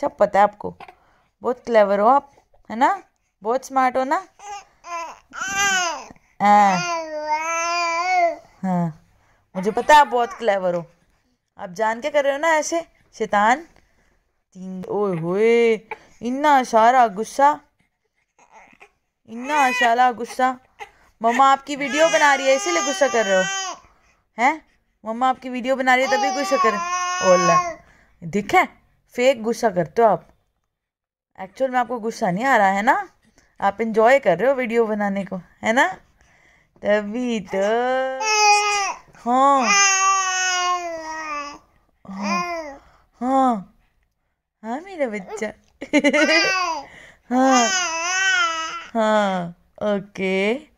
सब पता है आपको बहुत क्लेवर हो आप है ना बहुत स्मार्ट हो ना हाँ।, हाँ मुझे पता है आप बहुत क्लेवर हो आप जान के कर रहे हो ना ऐसे शैतान ओए होए इन्ना सारा गुस्सा इन्ना सारा गुस्सा मम्मा आपकी वीडियो बना रही है इसीलिए गुस्सा कर रहे हो हैं मम्मा आपकी वीडियो बना रही है तभी गुस्सा कर ओला दिखा फेक गुस्सा करते हो आप एक्चुअल में आपको गुस्सा नहीं आ रहा है ना आप इंजॉय कर रहे हो वीडियो बनाने को है ना तभी तो हाँ हाँ हाँ हाँ मेरा बच्चा हाँ हाँ ओके